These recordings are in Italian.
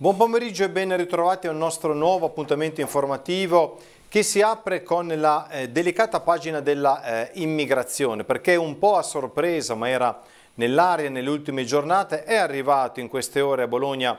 Buon pomeriggio e ben ritrovati al nostro nuovo appuntamento informativo che si apre con la eh, delicata pagina dell'immigrazione, eh, perché un po' a sorpresa, ma era nell'aria nelle ultime giornate, è arrivato in queste ore a Bologna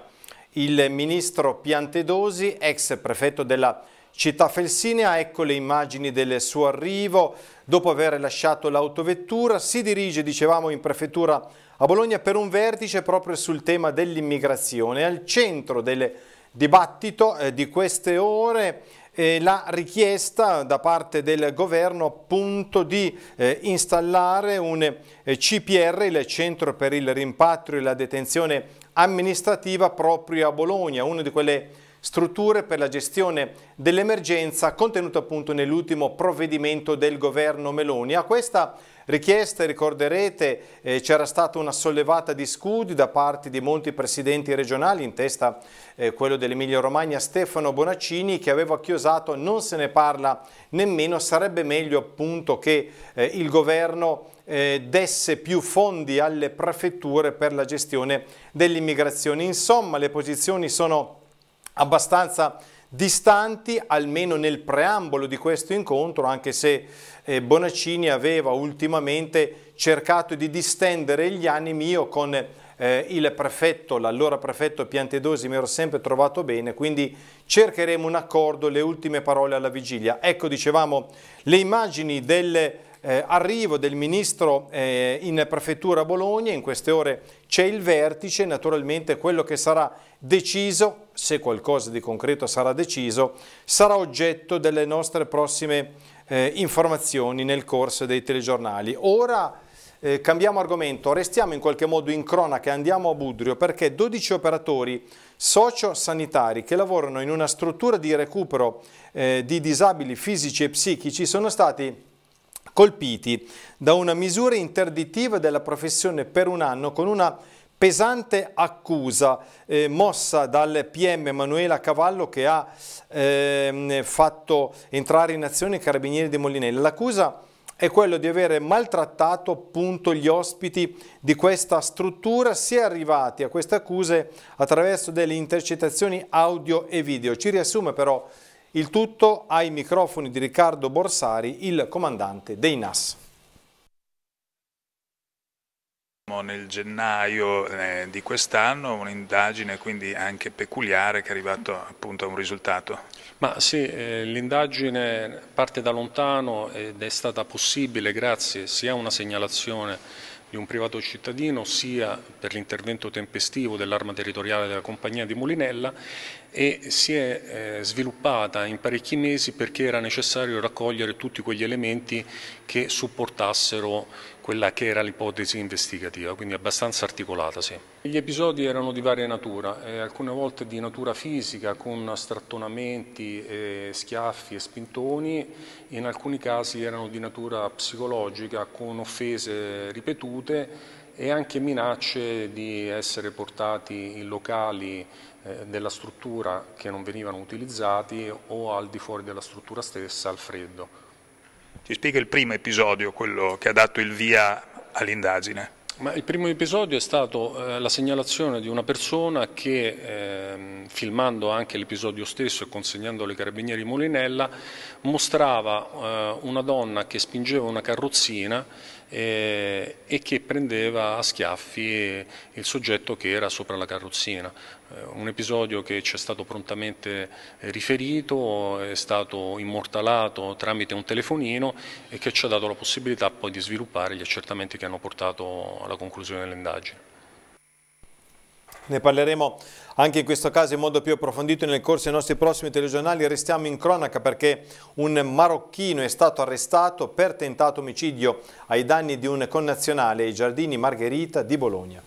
il ministro Piantedosi, ex prefetto della città felsinea. Ecco le immagini del suo arrivo, Dopo aver lasciato l'autovettura si dirige, dicevamo, in prefettura a Bologna per un vertice proprio sul tema dell'immigrazione. Al centro del dibattito eh, di queste ore eh, la richiesta da parte del governo appunto di eh, installare un eh, CPR, il Centro per il Rimpatrio e la Detenzione Amministrativa proprio a Bologna, una di quelle strutture per la gestione dell'emergenza contenuto appunto nell'ultimo provvedimento del governo Meloni. A questa richiesta, ricorderete, eh, c'era stata una sollevata di scudi da parte di molti presidenti regionali, in testa eh, quello dell'Emilia Romagna Stefano Bonaccini, che aveva chiosato non se ne parla nemmeno, sarebbe meglio appunto che eh, il governo eh, desse più fondi alle prefetture per la gestione dell'immigrazione. Insomma, le posizioni sono abbastanza distanti, almeno nel preambolo di questo incontro, anche se eh, Bonaccini aveva ultimamente cercato di distendere gli animi, io con eh, il prefetto, l'allora prefetto Piantedosi mi ero sempre trovato bene, quindi cercheremo un accordo, le ultime parole alla vigilia. Ecco, dicevamo, le immagini del... Eh, arrivo del ministro eh, in prefettura Bologna, in queste ore c'è il vertice, naturalmente quello che sarà deciso se qualcosa di concreto sarà deciso, sarà oggetto delle nostre prossime eh, informazioni nel corso dei telegiornali. Ora eh, cambiamo argomento, restiamo in qualche modo in cronaca e andiamo a Budrio perché 12 operatori sociosanitari che lavorano in una struttura di recupero eh, di disabili fisici e psichici sono stati colpiti da una misura interdittiva della professione per un anno con una pesante accusa eh, mossa dal PM Manuela Cavallo che ha eh, fatto entrare in azione i carabinieri di Molinella. L'accusa è quello di aver maltrattato appunto gli ospiti di questa struttura. Si è arrivati a queste accuse attraverso delle intercettazioni audio e video. Ci riassume però il tutto ai microfoni di Riccardo Borsari, il comandante dei NAS. Nel gennaio eh, di quest'anno un'indagine quindi anche peculiare che è arrivata appunto a un risultato. Ma sì, eh, l'indagine parte da lontano ed è stata possibile grazie sia a una segnalazione di un privato cittadino sia per l'intervento tempestivo dell'arma territoriale della compagnia di Molinella e si è eh, sviluppata in parecchi mesi perché era necessario raccogliere tutti quegli elementi che supportassero quella che era l'ipotesi investigativa, quindi abbastanza articolata. Sì. Gli episodi erano di varia natura, eh, alcune volte di natura fisica con strattonamenti, eh, schiaffi e spintoni, in alcuni casi erano di natura psicologica con offese ripetute e anche minacce di essere portati in locali eh, della struttura che non venivano utilizzati o al di fuori della struttura stessa al freddo. Ci spiega il primo episodio, quello che ha dato il via all'indagine? Ma il primo episodio è stato eh, la segnalazione di una persona che, eh, filmando anche l'episodio stesso e consegnando alle carabinieri Molinella, mostrava eh, una donna che spingeva una carrozzina eh, e che prendeva a schiaffi il soggetto che era sopra la carrozzina. Eh, un episodio che ci è stato prontamente eh, riferito, è stato immortalato tramite un telefonino e che ci ha dato la possibilità poi di sviluppare gli accertamenti che hanno portato alla conclusione dell'indagine. Ne parleremo anche in questo caso in modo più approfondito nel corso dei nostri prossimi telegiornali. Restiamo in cronaca perché un marocchino è stato arrestato per tentato omicidio ai danni di un connazionale ai giardini Margherita di Bologna.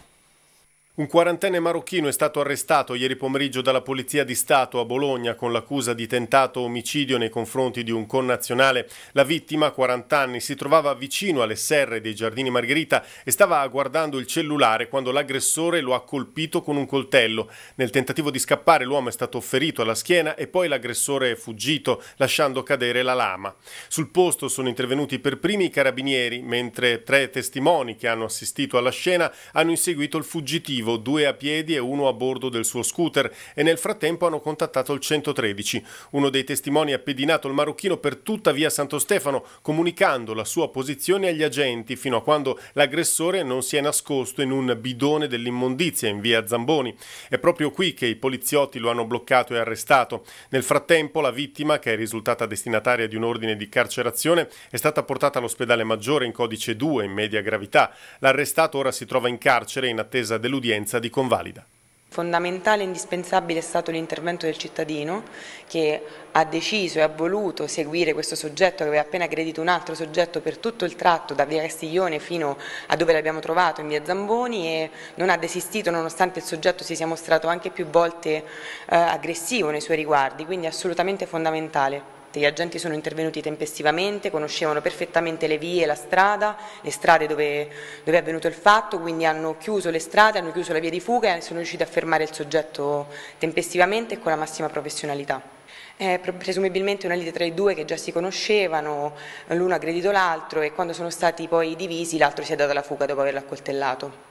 Un quarantenne marocchino è stato arrestato ieri pomeriggio dalla Polizia di Stato a Bologna con l'accusa di tentato omicidio nei confronti di un connazionale. La vittima, 40 anni, si trovava vicino alle serre dei giardini Margherita e stava guardando il cellulare quando l'aggressore lo ha colpito con un coltello. Nel tentativo di scappare l'uomo è stato ferito alla schiena e poi l'aggressore è fuggito lasciando cadere la lama. Sul posto sono intervenuti per primi i carabinieri, mentre tre testimoni che hanno assistito alla scena hanno inseguito il fuggitivo operativo, due a piedi e uno a bordo del suo scooter e nel frattempo hanno contattato il 113. Uno dei testimoni ha pedinato il marocchino per tutta via Santo Stefano, comunicando la sua posizione agli agenti fino a quando l'aggressore non si è nascosto in un bidone dell'immondizia in via Zamboni. È proprio qui che i poliziotti lo hanno bloccato e arrestato. Nel frattempo la vittima, che è risultata destinataria di un ordine di carcerazione, è stata portata all'ospedale maggiore in codice 2 in media gravità. L'arrestato ora si trova in carcere in attesa dell'udienza l'udienza di convalida. Fondamentale e indispensabile è stato l'intervento del cittadino che ha deciso e ha voluto seguire questo soggetto che aveva appena aggredito un altro soggetto per tutto il tratto da via Castiglione fino a dove l'abbiamo trovato in via Zamboni e non ha desistito nonostante il soggetto si sia mostrato anche più volte eh, aggressivo nei suoi riguardi, quindi assolutamente fondamentale fatte. Gli agenti sono intervenuti tempestivamente, conoscevano perfettamente le vie, la strada, le strade dove, dove è avvenuto il fatto, quindi hanno chiuso le strade, hanno chiuso la via di fuga e sono riusciti a fermare il soggetto tempestivamente e con la massima professionalità. Eh, presumibilmente una lite tra i due che già si conoscevano, l'uno ha aggredito l'altro e quando sono stati poi divisi l'altro si è dato alla fuga dopo averlo accoltellato.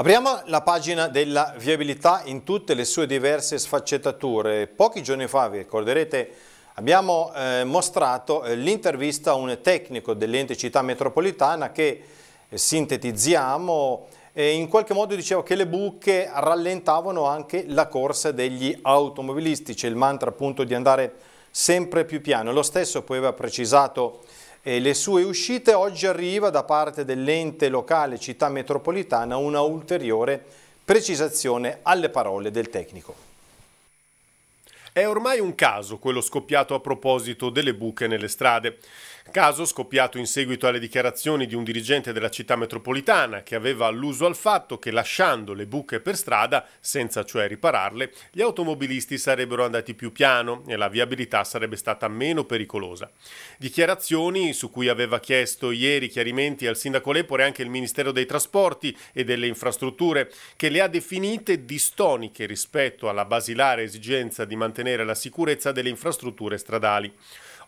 Apriamo la pagina della viabilità in tutte le sue diverse sfaccettature. Pochi giorni fa, vi ricorderete, abbiamo eh, mostrato eh, l'intervista a un tecnico dell'ente città metropolitana che eh, sintetizziamo e in qualche modo dicevo che le buche rallentavano anche la corsa degli automobilisti, c'è il mantra appunto di andare sempre più piano. Lo stesso poi aveva precisato e le sue uscite, oggi arriva da parte dell'ente locale città metropolitana una ulteriore precisazione alle parole del tecnico. È ormai un caso quello scoppiato a proposito delle buche nelle strade. Caso scoppiato in seguito alle dichiarazioni di un dirigente della città metropolitana che aveva alluso al fatto che lasciando le buche per strada, senza cioè ripararle, gli automobilisti sarebbero andati più piano e la viabilità sarebbe stata meno pericolosa. Dichiarazioni su cui aveva chiesto ieri chiarimenti al sindaco Lepore anche il Ministero dei Trasporti e delle Infrastrutture, che le ha definite distoniche rispetto alla basilare esigenza di mantenere la sicurezza delle infrastrutture stradali.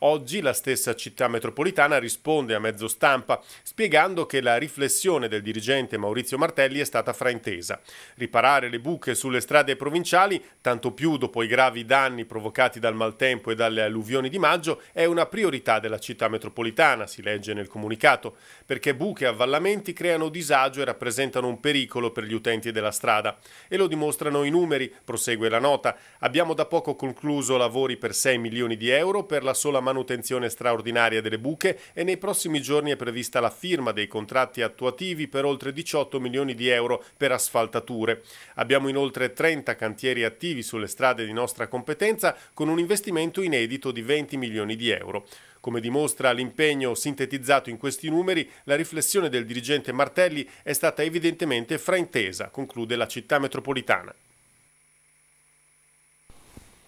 Oggi la stessa città metropolitana risponde a mezzo stampa spiegando che la riflessione del dirigente Maurizio Martelli è stata fraintesa. Riparare le buche sulle strade provinciali, tanto più dopo i gravi danni provocati dal maltempo e dalle alluvioni di maggio, è una priorità della città metropolitana, si legge nel comunicato, perché buche e avvallamenti creano disagio e rappresentano un pericolo per gli utenti della strada. E lo dimostrano i numeri, prosegue la nota. Abbiamo da poco concluso lavori per 6 milioni di euro per la sola manutenzione manutenzione straordinaria delle buche e nei prossimi giorni è prevista la firma dei contratti attuativi per oltre 18 milioni di euro per asfaltature. Abbiamo inoltre 30 cantieri attivi sulle strade di nostra competenza con un investimento inedito di 20 milioni di euro. Come dimostra l'impegno sintetizzato in questi numeri, la riflessione del dirigente Martelli è stata evidentemente fraintesa, conclude la città metropolitana.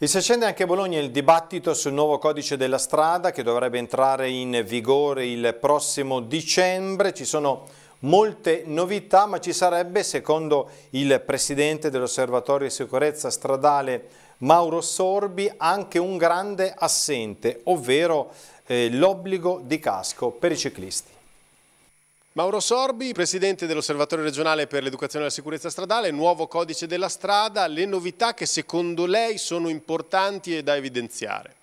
E si accende anche a Bologna il dibattito sul nuovo codice della strada che dovrebbe entrare in vigore il prossimo dicembre. Ci sono molte novità, ma ci sarebbe, secondo il presidente dell'Osservatorio di Sicurezza Stradale Mauro Sorbi, anche un grande assente, ovvero eh, l'obbligo di casco per i ciclisti. Mauro Sorbi, presidente dell'Osservatorio regionale per l'educazione e la sicurezza stradale, nuovo codice della strada, le novità che secondo lei sono importanti e da evidenziare.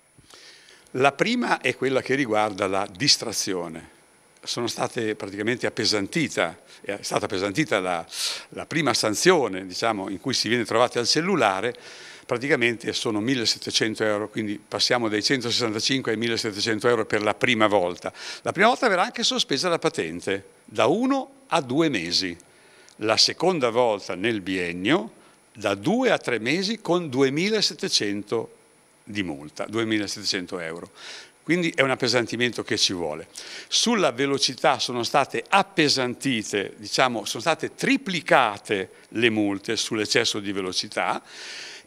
La prima è quella che riguarda la distrazione. Sono state praticamente appesantita, è stata appesantita la, la prima sanzione diciamo, in cui si viene trovati al cellulare praticamente sono 1700 euro, quindi passiamo dai 165 ai 1700 euro per la prima volta. La prima volta verrà anche sospesa la patente, da uno a due mesi. La seconda volta nel biennio, da due a tre mesi con 2700 di multa, 2700 euro. Quindi è un appesantimento che ci vuole. Sulla velocità sono state appesantite, diciamo, sono state triplicate le multe sull'eccesso di velocità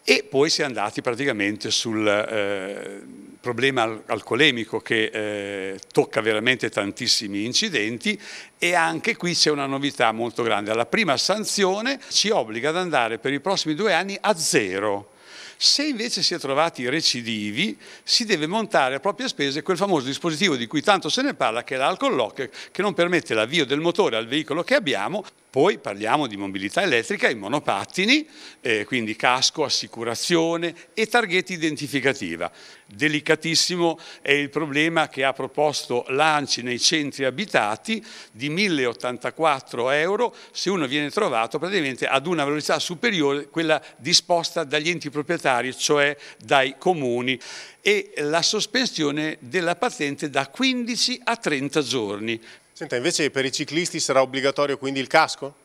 e poi si è andati praticamente sul eh, problema alcolemico che eh, tocca veramente tantissimi incidenti e anche qui c'è una novità molto grande. La prima sanzione ci obbliga ad andare per i prossimi due anni a zero se invece si è trovati recidivi, si deve montare a proprie spese quel famoso dispositivo di cui tanto se ne parla, che è l'alcol lock, che non permette l'avvio del motore al veicolo che abbiamo. Poi parliamo di mobilità elettrica in monopattini, eh, quindi casco, assicurazione e targhetta identificativa. Delicatissimo è il problema che ha proposto l'ANCI nei centri abitati di 1084 euro se uno viene trovato praticamente ad una velocità superiore quella disposta dagli enti proprietari, cioè dai comuni e la sospensione della patente da 15 a 30 giorni. Senta, invece per i ciclisti sarà obbligatorio quindi il casco?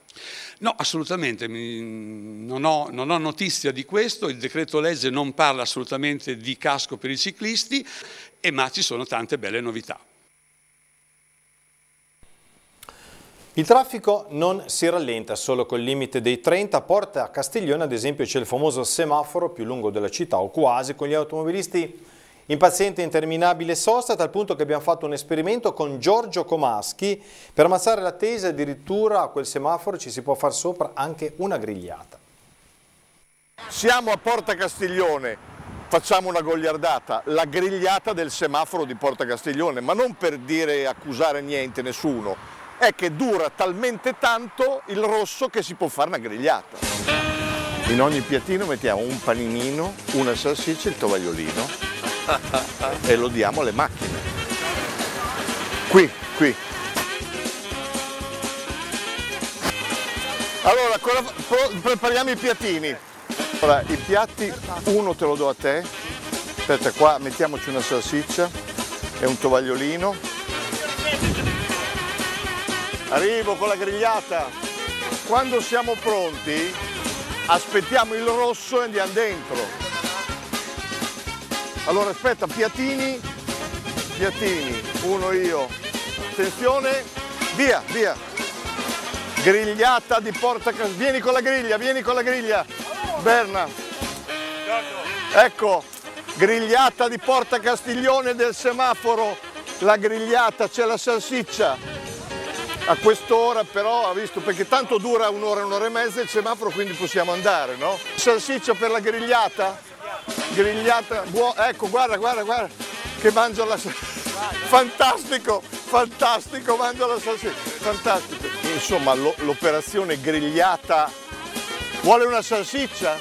No, assolutamente, non ho, non ho, notizia di questo, il decreto legge non parla assolutamente di casco per i ciclisti, ma ci sono tante belle novità. Il traffico non si rallenta solo col limite dei 30, a Porta a Castiglione ad esempio c'è il famoso semaforo più lungo della città o quasi con gli automobilisti Impaziente interminabile sosta, tal punto che abbiamo fatto un esperimento con Giorgio Comaschi. Per ammazzare l'attesa addirittura a quel semaforo ci si può far sopra anche una grigliata. Siamo a Porta Castiglione, facciamo una gogliardata, la grigliata del semaforo di Porta Castiglione, ma non per dire accusare niente, nessuno, è che dura talmente tanto il rosso che si può fare una grigliata. In ogni piattino mettiamo un paninino, una salsiccia e il tovagliolino e lo diamo alle macchine. Qui, qui. Allora, ancora, prepariamo i piattini. Allora, i piatti, uno te lo do a te. Aspetta qua, mettiamoci una salsiccia e un tovagliolino. Arrivo con la grigliata. Quando siamo pronti, aspettiamo il rosso e andiamo dentro. Allora aspetta, piatini, piatini, uno io. Attenzione, via, via. Grigliata di porta Vieni con la griglia, vieni con la griglia. Berna. Ecco, grigliata di porta Castiglione del semaforo. La grigliata, c'è la salsiccia. A quest'ora però, ha visto, perché tanto dura un'ora, un'ora e mezza il semaforo, quindi possiamo andare, no? Salsiccia per la grigliata? grigliata buona. Ecco, guarda, guarda, guarda che mangio la salsiccia. Fantastico, fantastico, mangio la salsiccia. Fantastico. Insomma, l'operazione grigliata vuole una salsiccia?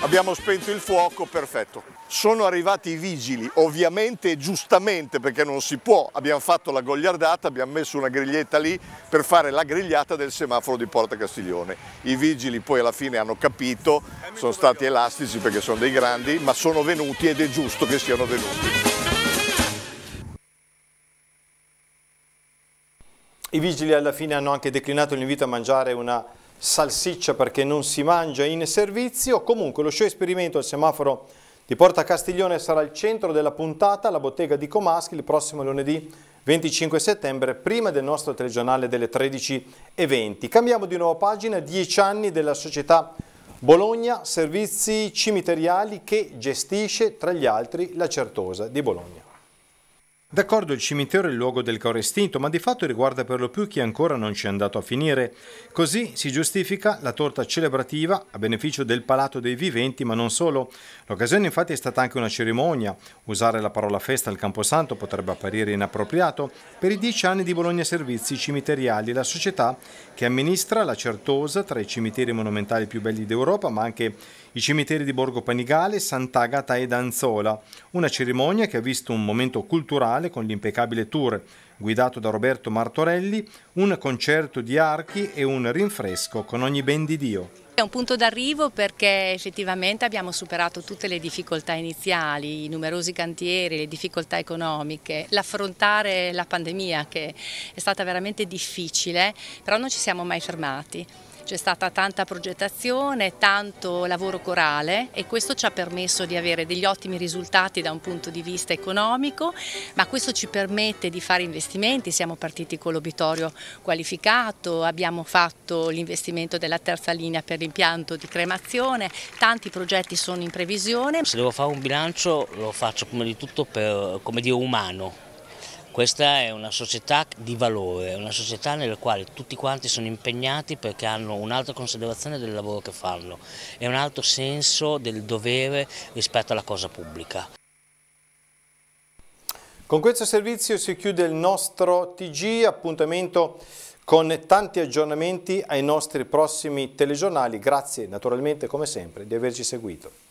Abbiamo spento il fuoco, perfetto sono arrivati i vigili, ovviamente e giustamente perché non si può, abbiamo fatto la gogliardata, abbiamo messo una griglietta lì per fare la grigliata del semaforo di Porta Castiglione. I vigili poi alla fine hanno capito, sono stati elastici perché sono dei grandi, ma sono venuti ed è giusto che siano venuti. I vigili alla fine hanno anche declinato l'invito a mangiare una salsiccia perché non si mangia in servizio, comunque lo show esperimento al semaforo di Porta Castiglione sarà il centro della puntata la bottega di Comaschi il prossimo lunedì 25 settembre, prima del nostro telegiornale delle 13.20. Cambiamo di nuovo pagina, 10 anni della società Bologna Servizi Cimiteriali che gestisce tra gli altri la Certosa di Bologna. D'accordo, il cimitero è il luogo del cuore estinto, ma di fatto riguarda per lo più chi ancora non ci è andato a finire. Così si giustifica la torta celebrativa a beneficio del palato dei viventi, ma non solo. L'occasione infatti è stata anche una cerimonia. Usare la parola festa al Camposanto potrebbe apparire inappropriato per i dieci anni di Bologna Servizi Cimiteriali, la società che amministra la Certosa, tra i cimiteri monumentali più belli d'Europa, ma anche i cimiteri di Borgo Panigale, Sant'Agata e Danzola. Una cerimonia che ha visto un momento culturale finale con l'impeccabile tour guidato da Roberto Martorelli, un concerto di archi e un rinfresco con ogni ben di Dio. È un punto d'arrivo perché effettivamente abbiamo superato tutte le difficoltà iniziali, i numerosi cantieri, le difficoltà economiche, l'affrontare la pandemia che è stata veramente difficile, però non ci siamo mai fermati c'è stata tanta progettazione, tanto lavoro corale e questo ci ha permesso di avere degli ottimi risultati da un punto di vista economico, ma questo ci permette di fare investimenti, siamo partiti con l'obitorio qualificato, abbiamo fatto l'investimento della terza linea per l'impianto di cremazione, tanti progetti sono in previsione. Se devo fare un bilancio lo faccio prima di tutto per, come dire umano, questa è una società di valore, una società nella quale tutti quanti sono impegnati perché hanno un'altra considerazione del lavoro che fanno e un altro senso del dovere rispetto alla cosa pubblica. Con questo servizio si chiude il nostro TG, appuntamento con tanti aggiornamenti ai nostri prossimi telegiornali. Grazie naturalmente come sempre di averci seguito.